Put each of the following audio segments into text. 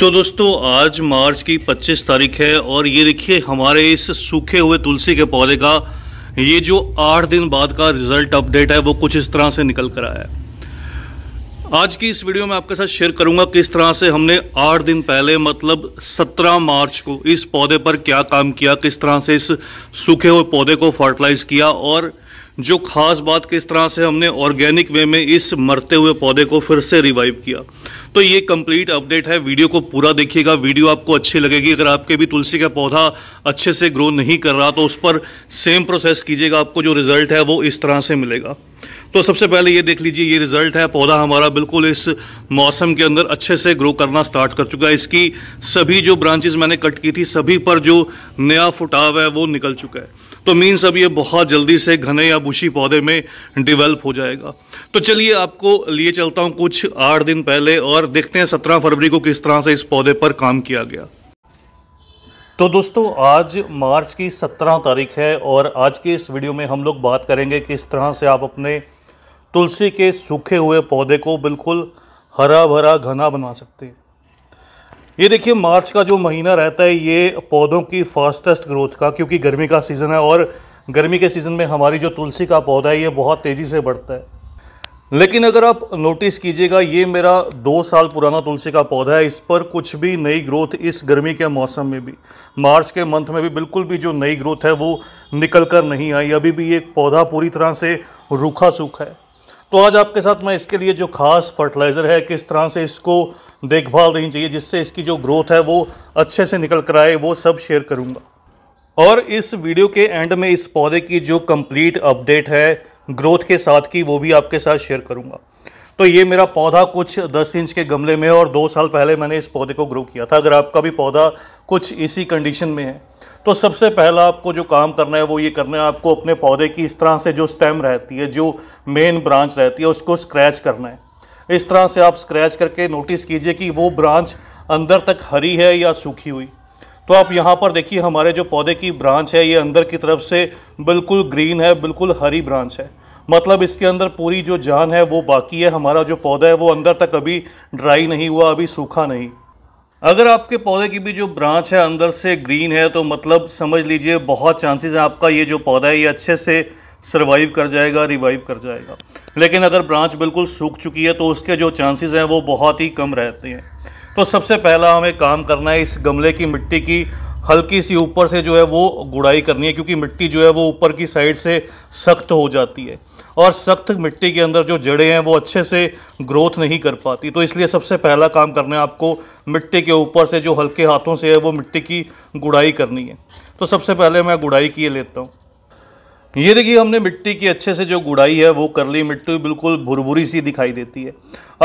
तो दोस्तों आज मार्च की 25 तारीख है और ये देखिए हमारे इस सूखे हुए तुलसी के पौधे का ये जो आठ दिन बाद का रिजल्ट अपडेट है वो कुछ इस तरह से निकल कर आया है आज की इस वीडियो में आपके साथ शेयर करूंगा किस तरह से हमने आठ दिन पहले मतलब 17 मार्च को इस पौधे पर क्या काम किया किस तरह से इस सूखे हुए पौधे को फर्टिलाइज किया और जो खास बात किस तरह से हमने ऑर्गेनिक वे में इस मरते हुए पौधे को फिर से रिवाइव किया तो ये कंप्लीट अपडेट है वीडियो को पूरा देखिएगा वीडियो आपको अच्छी लगेगी अगर आपके भी तुलसी का पौधा अच्छे से ग्रो नहीं कर रहा तो उस पर सेम प्रोसेस कीजिएगा आपको जो रिजल्ट है वो इस तरह से मिलेगा तो सबसे पहले ये देख लीजिए ये रिजल्ट है पौधा हमारा बिल्कुल इस मौसम के अंदर अच्छे से ग्रो करना स्टार्ट कर चुका है इसकी सभी जो ब्रांचेज मैंने कट की थी सभी पर जो नया फुटाव है वो निकल चुका है तो मीन्स अब ये बहुत जल्दी से घने या बुशी पौधे में डिवेल्प हो जाएगा तो चलिए आपको लिए चलता हूँ कुछ आठ दिन पहले और देखते हैं सत्रह फरवरी को किस तरह से इस पौधे पर काम किया गया तो दोस्तों आज मार्च की सत्रह तारीख है और आज के इस वीडियो में हम लोग बात करेंगे किस तरह से आप अपने तुलसी के सूखे हुए पौधे को बिल्कुल हरा भरा घना बना सकते हैं ये देखिए मार्च का जो महीना रहता है ये पौधों की फास्टेस्ट ग्रोथ का क्योंकि गर्मी का सीज़न है और गर्मी के सीज़न में हमारी जो तुलसी का पौधा है ये बहुत तेज़ी से बढ़ता है लेकिन अगर आप नोटिस कीजिएगा ये मेरा दो साल पुराना तुलसी का पौधा है इस पर कुछ भी नई ग्रोथ इस गर्मी के मौसम में भी मार्च के मंथ में भी बिल्कुल भी जो नई ग्रोथ है वो निकल कर नहीं आई अभी भी ये पौधा पूरी तरह से रूखा सूखा है तो आज आपके साथ मैं इसके लिए जो खास फर्टिलाइज़र है किस तरह से इसको देखभाल देनी चाहिए जिससे इसकी जो ग्रोथ है वो अच्छे से निकल कर आए वो सब शेयर करूँगा और इस वीडियो के एंड में इस पौधे की जो कंप्लीट अपडेट है ग्रोथ के साथ की वो भी आपके साथ शेयर करूँगा तो ये मेरा पौधा कुछ 10 इंच के गमले में और दो साल पहले मैंने इस पौधे को ग्रो किया था अगर आपका भी पौधा कुछ इसी कंडीशन में है तो सबसे पहला आपको जो काम करना है वो ये करना है आपको अपने पौधे की इस तरह से जो स्टेम रहती है जो मेन ब्रांच रहती है उसको स्क्रैच करना है इस तरह से आप स्क्रैच करके नोटिस कीजिए कि वो ब्रांच अंदर तक हरी है या सूखी हुई तो आप यहाँ पर देखिए हमारे जो पौधे की ब्रांच है ये अंदर की तरफ से बिल्कुल ग्रीन है बिल्कुल हरी ब्रांच है मतलब इसके अंदर पूरी जो जान है वो बाकी है हमारा जो पौधा है वो अंदर तक अभी ड्राई नहीं हुआ अभी सूखा नहीं अगर आपके पौधे की भी जो ब्रांच है अंदर से ग्रीन है तो मतलब समझ लीजिए बहुत चांसेस हैं आपका ये जो पौधा है ये अच्छे से सर्वाइव कर जाएगा रिवाइव कर जाएगा लेकिन अगर ब्रांच बिल्कुल सूख चुकी है तो उसके जो चांसेस हैं वो बहुत ही कम रहते हैं तो सबसे पहला हमें काम करना है इस गमले की मिट्टी की हल्की सी ऊपर से जो है वो गुड़ाई करनी है क्योंकि मिट्टी जो है वो ऊपर की साइड से सख्त हो जाती है और सख्त मिट्टी के अंदर जो जड़ें हैं वो अच्छे से ग्रोथ नहीं कर पाती तो इसलिए सबसे पहला काम करना है आपको मिट्टी के ऊपर से जो हल्के हाथों से है वो मिट्टी की गुड़ाई करनी है तो सबसे पहले मैं गुड़ाई किए लेता हूँ ये देखिए हमने मिट्टी की अच्छे से जो गुड़ाई है वो कर ली मिट्टी बिल्कुल भुरभुरी सी दिखाई देती है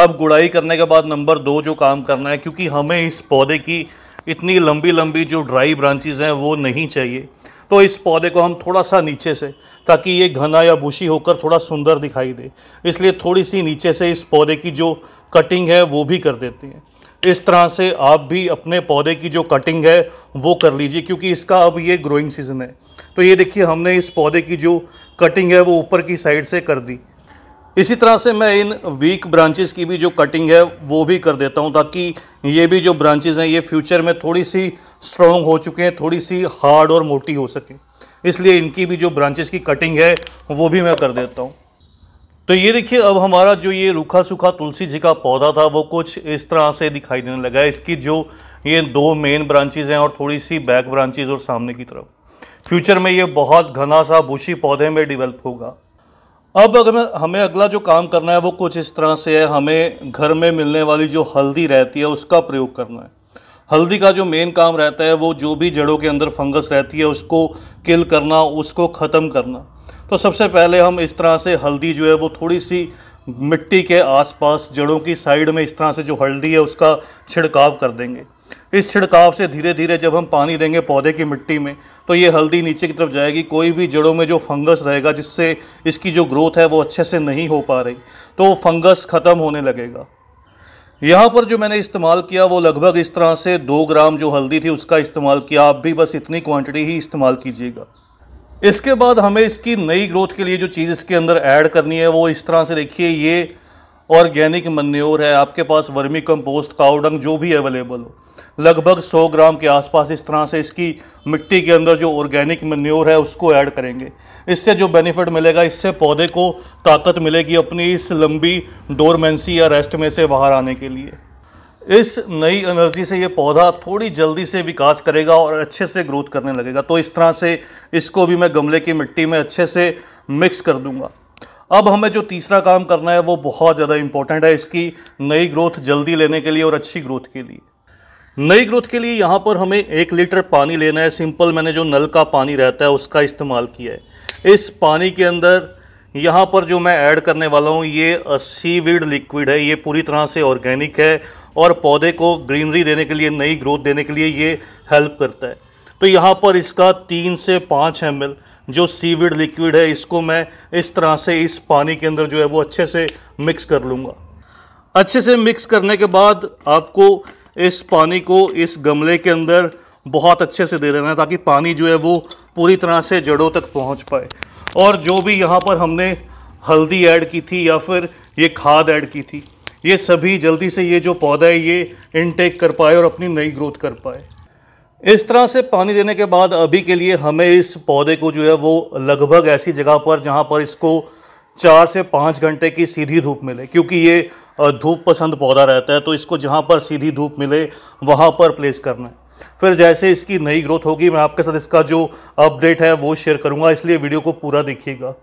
अब गुड़ाई करने के बाद नंबर दो जो काम करना है क्योंकि हमें इस पौधे की इतनी लंबी लंबी जो ड्राई ब्रांचेज हैं वो नहीं चाहिए तो इस पौधे को हम थोड़ा सा नीचे से ताकि ये घना या बुशी होकर थोड़ा सुंदर दिखाई दे इसलिए थोड़ी सी नीचे से इस पौधे की जो कटिंग है वो भी कर देते हैं इस तरह से आप भी अपने पौधे की जो कटिंग है वो कर लीजिए क्योंकि इसका अब ये ग्रोइंग सीज़न है तो ये देखिए हमने इस पौधे की जो कटिंग है वो ऊपर की साइड से कर दी इसी तरह से मैं इन वीक ब्रांचेस की भी जो कटिंग है वो भी कर देता हूँ ताकि ये भी जो ब्रांचेस हैं ये फ्यूचर में थोड़ी सी स्ट्रॉन्ग हो चुके हैं थोड़ी सी हार्ड और मोटी हो सके इसलिए इनकी भी जो ब्रांचेस की कटिंग है वो भी मैं कर देता हूँ तो ये देखिए अब हमारा जो ये रूखा सूखा तुलसी जी का पौधा था वो कुछ इस तरह से दिखाई देने लगा है इसकी जो ये दो मेन ब्रांचेज हैं और थोड़ी सी बैक ब्रांचेज और सामने की तरफ फ्यूचर में ये बहुत घना सा बुशी पौधे में डेवलप होगा अब अगर हमें अगला जो काम करना है वो कुछ इस तरह से है हमें घर में मिलने वाली जो हल्दी रहती है उसका प्रयोग करना है हल्दी का जो मेन काम रहता है वो जो भी जड़ों के अंदर फंगस रहती है उसको किल करना उसको ख़त्म करना तो सबसे पहले हम इस तरह से हल्दी जो है वो थोड़ी सी मिट्टी के आसपास जड़ों की साइड में इस तरह से जो हल्दी है उसका छिड़काव कर देंगे इस छिड़काव से धीरे धीरे जब हम पानी देंगे पौधे की मिट्टी में तो ये हल्दी नीचे की तरफ जाएगी कोई भी जड़ों में जो फंगस रहेगा जिससे इसकी जो ग्रोथ है वो अच्छे से नहीं हो पा रही तो फंगस ख़त्म होने लगेगा यहाँ पर जो मैंने इस्तेमाल किया वो लगभग इस तरह से दो ग्राम जो हल्दी थी उसका इस्तेमाल किया आप भी बस इतनी क्वांटिटी ही इस्तेमाल कीजिएगा इसके बाद हमें इसकी नई ग्रोथ के लिए जो चीज़ इसके अंदर ऐड करनी है वो इस तरह से देखिए ये ऑर्गेनिक मन्योर है आपके पास वर्मी कंपोस्ट काउडंग जो भी अवेलेबल हो लगभग 100 ग्राम के आसपास इस तरह से इसकी मिट्टी के अंदर जो ऑर्गेनिक मन्योर है उसको ऐड करेंगे इससे जो बेनिफिट मिलेगा इससे पौधे को ताकत मिलेगी अपनी इस लंबी डोरमेंसी या रेस्ट में से बाहर आने के लिए इस नई एनर्जी से ये पौधा थोड़ी जल्दी से विकास करेगा और अच्छे से ग्रोथ करने लगेगा तो इस तरह से इसको भी मैं गमले की मिट्टी में अच्छे से मिक्स कर दूंगा अब हमें जो तीसरा काम करना है वो बहुत ज़्यादा इम्पोर्टेंट है इसकी नई ग्रोथ जल्दी लेने के लिए और अच्छी ग्रोथ के लिए नई ग्रोथ के लिए यहाँ पर हमें एक लीटर पानी लेना है सिंपल मैंने जो नल का पानी रहता है उसका इस्तेमाल किया है इस पानी के अंदर यहाँ पर जो मैं ऐड करने वाला हूँ ये सीविड लिक्विड है ये पूरी तरह से ऑर्गेनिक है और पौधे को ग्रीनरी देने के लिए नई ग्रोथ देने के लिए ये हेल्प करता है तो यहाँ पर इसका तीन से पाँच एम जो सीविड लिक्विड है इसको मैं इस तरह से इस पानी के अंदर जो है वो अच्छे से मिक्स कर लूँगा अच्छे से मिक्स करने के बाद आपको इस पानी को इस गमले के अंदर बहुत अच्छे से दे देना है ताकि पानी जो है वो पूरी तरह से जड़ों तक पहुंच पाए और जो भी यहाँ पर हमने हल्दी ऐड की थी या फिर ये खाद ऐड की थी ये सभी जल्दी से ये जो पौधा है ये इनटेक कर पाए और अपनी नई ग्रोथ कर पाए इस तरह से पानी देने के बाद अभी के लिए हमें इस पौधे को जो है वो लगभग ऐसी जगह पर जहाँ पर इसको चार से पाँच घंटे की सीधी धूप मिले क्योंकि ये धूप पसंद पौधा रहता है तो इसको जहाँ पर सीधी धूप मिले वहाँ पर प्लेस करना है फिर जैसे इसकी नई ग्रोथ होगी मैं आपके साथ इसका जो अपडेट है वो शेयर करूँगा इसलिए वीडियो को पूरा देखिएगा